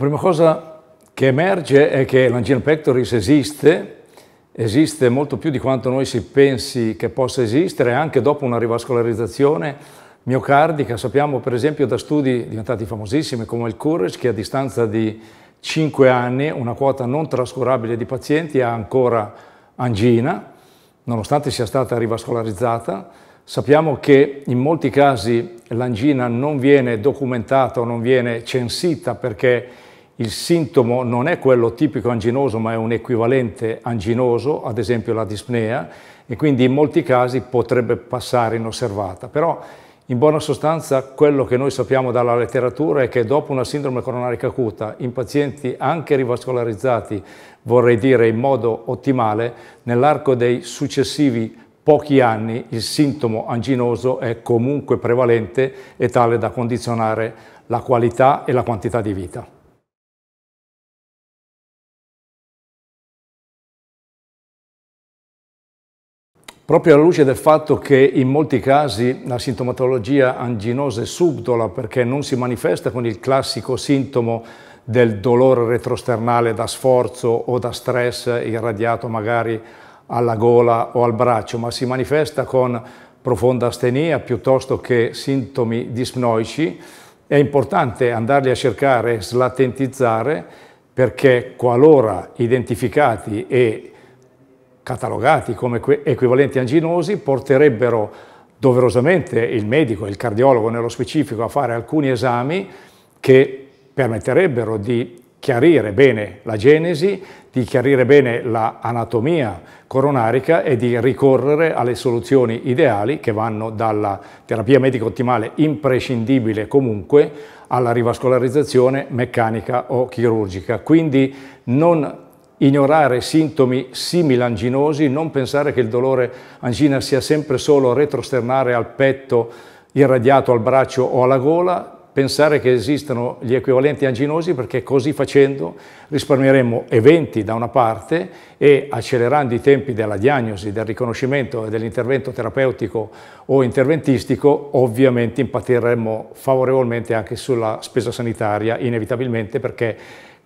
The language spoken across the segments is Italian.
La prima cosa che emerge è che l'angina pectoris esiste, esiste molto più di quanto noi si pensi che possa esistere, anche dopo una rivascolarizzazione miocardica. Sappiamo per esempio da studi diventati famosissimi come il Courage che a distanza di 5 anni una quota non trascurabile di pazienti ha ancora angina, nonostante sia stata rivascolarizzata. Sappiamo che in molti casi l'angina non viene documentata o non viene censita perché il sintomo non è quello tipico anginoso ma è un equivalente anginoso, ad esempio la dispnea, e quindi in molti casi potrebbe passare inosservata. Però in buona sostanza quello che noi sappiamo dalla letteratura è che dopo una sindrome coronarica acuta, in pazienti anche rivascolarizzati, vorrei dire in modo ottimale, nell'arco dei successivi pochi anni il sintomo anginoso è comunque prevalente e tale da condizionare la qualità e la quantità di vita. Proprio alla luce del fatto che in molti casi la sintomatologia anginosa è subdola perché non si manifesta con il classico sintomo del dolore retrosternale da sforzo o da stress irradiato magari alla gola o al braccio, ma si manifesta con profonda astenia piuttosto che sintomi dispnoici. È importante andarli a cercare e slatentizzare perché qualora identificati e identificati catalogati come equivalenti anginosi porterebbero doverosamente il medico, il cardiologo nello specifico, a fare alcuni esami che permetterebbero di chiarire bene la genesi, di chiarire bene l'anatomia coronarica e di ricorrere alle soluzioni ideali che vanno dalla terapia medica ottimale imprescindibile comunque alla rivascolarizzazione meccanica o chirurgica. Quindi non ignorare sintomi simili anginosi, non pensare che il dolore angina sia sempre solo retrosternare al petto, irradiato al braccio o alla gola, pensare che esistano gli equivalenti anginosi perché così facendo risparmieremmo eventi da una parte e accelerando i tempi della diagnosi, del riconoscimento e dell'intervento terapeutico o interventistico ovviamente impatteremmo favorevolmente anche sulla spesa sanitaria inevitabilmente perché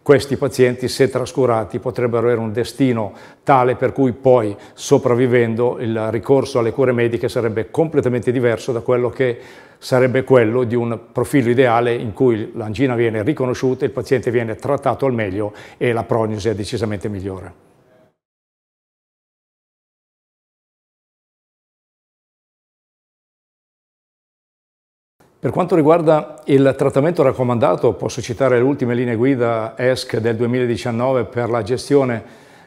questi pazienti, se trascurati, potrebbero avere un destino tale per cui poi, sopravvivendo, il ricorso alle cure mediche sarebbe completamente diverso da quello che sarebbe quello di un profilo ideale in cui l'angina viene riconosciuta, il paziente viene trattato al meglio e la prognosi è decisamente migliore. Per quanto riguarda il trattamento raccomandato, posso citare le ultime linee guida ESC del 2019 per la gestione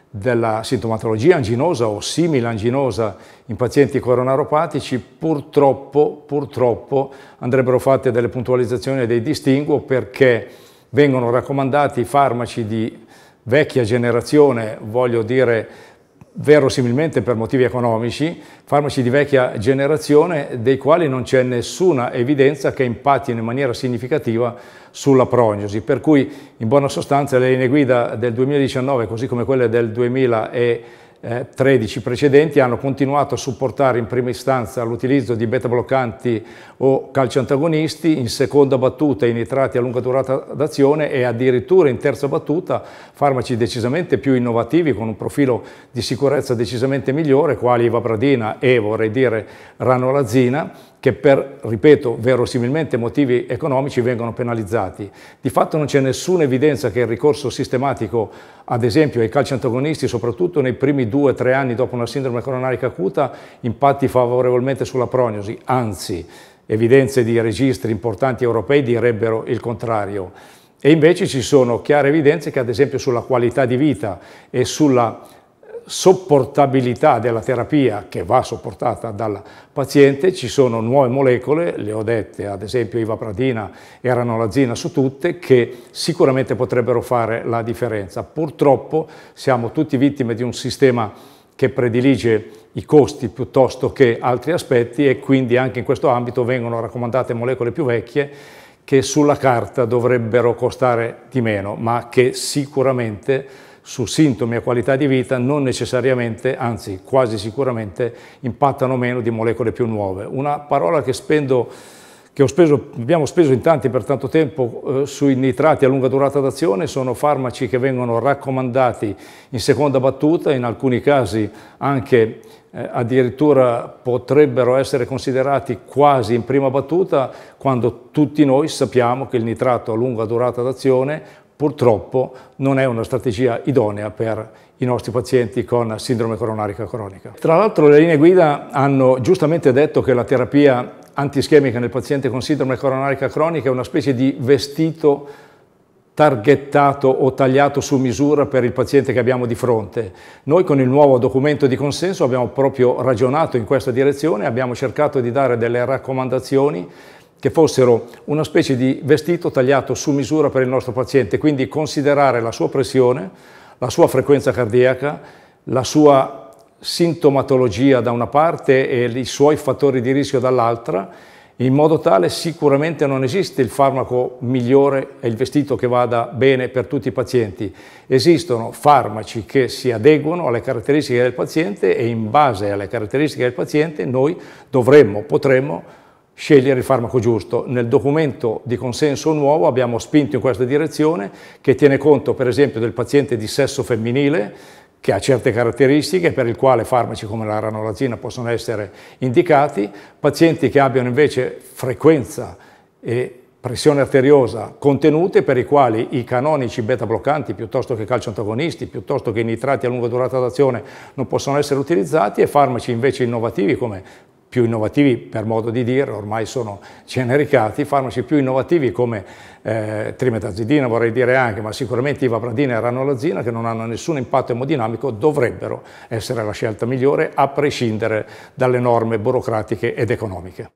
della sintomatologia anginosa o simile anginosa in pazienti coronaropatici, purtroppo, purtroppo andrebbero fatte delle puntualizzazioni e dei distinguo perché vengono raccomandati farmaci di vecchia generazione, voglio dire verosimilmente per motivi economici, farmaci di vecchia generazione dei quali non c'è nessuna evidenza che impattino in maniera significativa sulla prognosi, per cui in buona sostanza le linee guida del 2019 così come quelle del 2020 13 eh, precedenti hanno continuato a supportare in prima istanza l'utilizzo di beta bloccanti o calciantagonisti, in seconda battuta i nitrati a lunga durata d'azione e addirittura in terza battuta farmaci decisamente più innovativi con un profilo di sicurezza decisamente migliore, quali Vabradina e vorrei dire ranolazina che per, ripeto, verosimilmente motivi economici vengono penalizzati. Di fatto non c'è nessuna evidenza che il ricorso sistematico, ad esempio, ai calci antagonisti, soprattutto nei primi due o tre anni dopo una sindrome coronarica acuta, impatti favorevolmente sulla prognosi, anzi, evidenze di registri importanti europei direbbero il contrario. E invece ci sono chiare evidenze che ad esempio sulla qualità di vita e sulla sopportabilità della terapia che va sopportata dal paziente, ci sono nuove molecole, le ho dette, ad esempio ivapradina e ranolazina su tutte, che sicuramente potrebbero fare la differenza. Purtroppo siamo tutti vittime di un sistema che predilige i costi piuttosto che altri aspetti e quindi anche in questo ambito vengono raccomandate molecole più vecchie che sulla carta dovrebbero costare di meno, ma che sicuramente su sintomi e qualità di vita non necessariamente, anzi quasi sicuramente, impattano meno di molecole più nuove. Una parola che, spendo, che speso, abbiamo speso in tanti per tanto tempo eh, sui nitrati a lunga durata d'azione sono farmaci che vengono raccomandati in seconda battuta, in alcuni casi anche eh, addirittura potrebbero essere considerati quasi in prima battuta quando tutti noi sappiamo che il nitrato a lunga durata d'azione purtroppo non è una strategia idonea per i nostri pazienti con sindrome coronarica cronica. Tra l'altro le linee guida hanno giustamente detto che la terapia antischemica nel paziente con sindrome coronarica cronica è una specie di vestito targettato o tagliato su misura per il paziente che abbiamo di fronte. Noi con il nuovo documento di consenso abbiamo proprio ragionato in questa direzione, abbiamo cercato di dare delle raccomandazioni che fossero una specie di vestito tagliato su misura per il nostro paziente, quindi considerare la sua pressione, la sua frequenza cardiaca, la sua sintomatologia da una parte e i suoi fattori di rischio dall'altra, in modo tale sicuramente non esiste il farmaco migliore e il vestito che vada bene per tutti i pazienti. Esistono farmaci che si adeguano alle caratteristiche del paziente e in base alle caratteristiche del paziente noi dovremmo, potremmo scegliere il farmaco giusto. Nel documento di consenso nuovo abbiamo spinto in questa direzione che tiene conto per esempio del paziente di sesso femminile che ha certe caratteristiche per il quale farmaci come la ranolazina possono essere indicati, pazienti che abbiano invece frequenza e pressione arteriosa contenute per i quali i canonici beta bloccanti piuttosto che calcio antagonisti, piuttosto che nitrati a lunga durata d'azione non possono essere utilizzati e farmaci invece innovativi come più innovativi per modo di dire, ormai sono genericati, farmaci più innovativi come eh, trimetazidina vorrei dire anche, ma sicuramente ivabradina e ranolazina che non hanno nessun impatto emodinamico dovrebbero essere la scelta migliore a prescindere dalle norme burocratiche ed economiche.